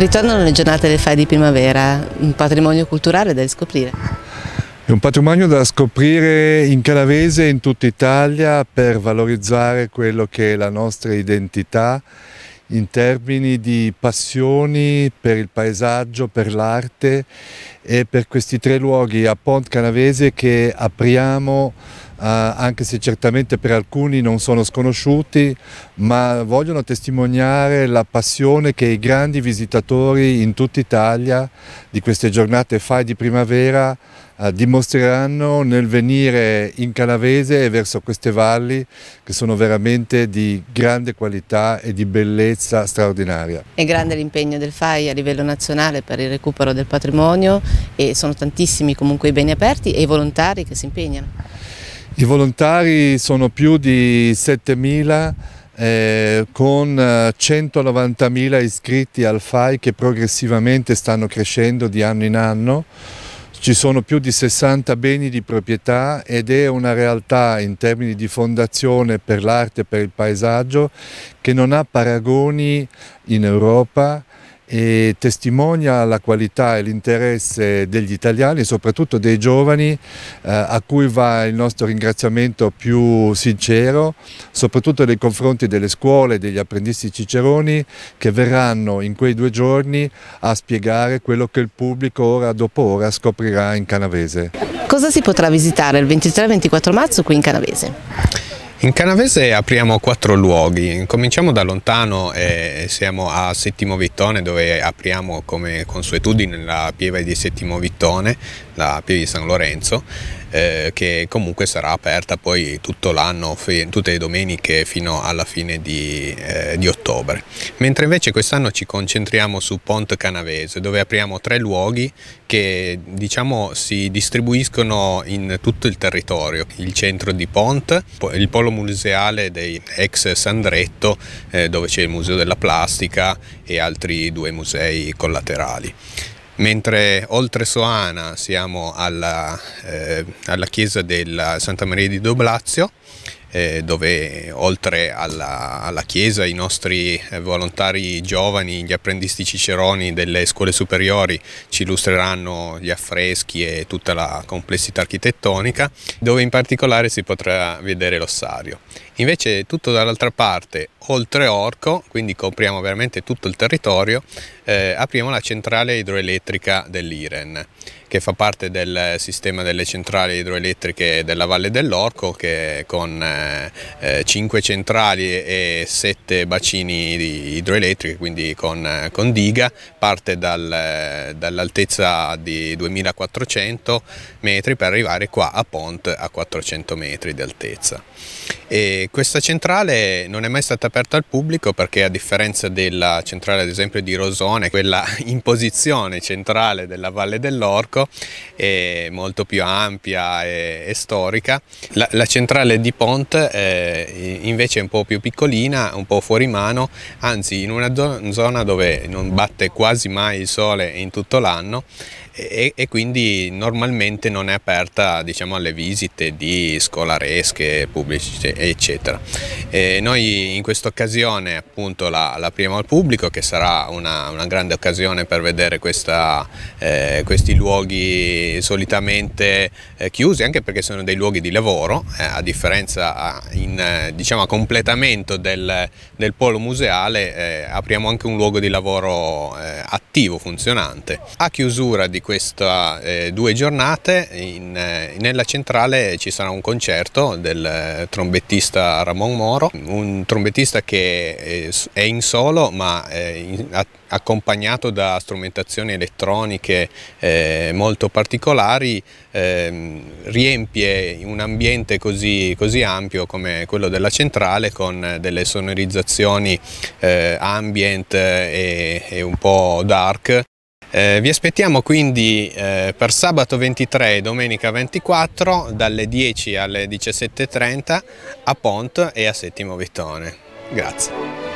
Ritornano le giornate delle fai di primavera, un patrimonio culturale da riscoprire. È un patrimonio da scoprire in Canavese e in tutta Italia per valorizzare quello che è la nostra identità in termini di passioni per il paesaggio, per l'arte e per questi tre luoghi a Pont Canavese che apriamo eh, anche se certamente per alcuni non sono sconosciuti, ma vogliono testimoniare la passione che i grandi visitatori in tutta Italia di queste giornate fai di primavera eh, dimostreranno nel venire in Canavese e verso queste valli che sono veramente di grande qualità e di bellezza straordinaria. È grande l'impegno del FAI a livello nazionale per il recupero del patrimonio e sono tantissimi comunque i beni aperti e i volontari che si impegnano. I volontari sono più di 7.000 eh, con 190.000 eh, iscritti al FAI che progressivamente stanno crescendo di anno in anno. Ci sono più di 60 beni di proprietà ed è una realtà in termini di fondazione per l'arte e per il paesaggio che non ha paragoni in Europa e testimonia la qualità e l'interesse degli italiani, soprattutto dei giovani, eh, a cui va il nostro ringraziamento più sincero, soprattutto nei confronti delle scuole, e degli apprendisti ciceroni che verranno in quei due giorni a spiegare quello che il pubblico ora dopo ora scoprirà in canavese. Cosa si potrà visitare il 23-24 marzo qui in Canavese? In Canavese apriamo quattro luoghi, cominciamo da lontano e siamo a Settimo Vittone dove apriamo come consuetudine la pieve di Settimo Vittone, la pieve di San Lorenzo eh, che comunque sarà aperta poi tutto l'anno, fi- tutte le domeniche fino alla fine di, eh, di ottobre. Mentre invece quest'anno ci concentriamo su Pont Canavese, dove apriamo tre luoghi che diciamo si distribuiscono in tutto il territorio, il centro di Pont, il polo museale dei ex Sandretto, eh, dove c'è il Museo della Plastica e altri due musei collaterali mentre oltre Soana siamo alla, eh, alla chiesa della Santa Maria di Doblazio eh, dove oltre alla, alla, chiesa i nostri eh, volontari giovani, gli apprendisti ciceroni delle scuole superiori ci illustreranno gli affreschi e tutta la complessità architettonica, dove in particolare si potrà vedere l'ossario. Invece tutto dall'altra parte, oltre Orco, quindi copriamo veramente tutto il territorio, eh, apriamo la centrale idroelettrica dell'Iren, che fa parte del sistema delle centrali idroelettriche della Valle dell'Orco, che con eh, 5 eh, centrali e 7 bacini idroelettrici, quindi con, eh, con diga, parte dal, eh, dall'altezza di 2400 metri per arrivare qua a Pont a 400 metri di altezza. E questa centrale non è mai stata aperta al pubblico perché a differenza della centrale ad esempio di Rosone, quella in posizione centrale della Valle dell'Orco è molto più ampia e, e storica. La, la, centrale di Pont eh, invece è un po' più piccolina, un po' fuori mano, anzi in una zona dove non batte quasi mai il sole in tutto l'anno e, e, quindi normalmente non è aperta diciamo, alle visite di scolaresche, pubblici eccetera eccetera. E noi in questa occasione appunto la, la prima al pubblico che sarà una, una grande occasione per vedere questa, eh, questi luoghi solitamente eh, chiusi anche perché sono dei luoghi di lavoro eh, a differenza in, eh, diciamo, a completamento del, del, polo museale eh, apriamo anche un luogo di lavoro eh, attivo, funzionante. A chiusura di queste due giornate in, nella centrale ci sarà un concerto del trombettista trombetta Ramon Moro, un trombettista che eh, è in solo ma eh, accompagnato da strumentazioni elettroniche eh, molto particolari, ehm, riempie un ambiente così, così ampio come quello della centrale con delle sonorizzazioni ambient e un po' dark. Eh, vi aspettiamo quindi eh, per sabato 23 e domenica 24 dalle 10 alle 17.30 a Pont e a Settimo Vitone. Grazie.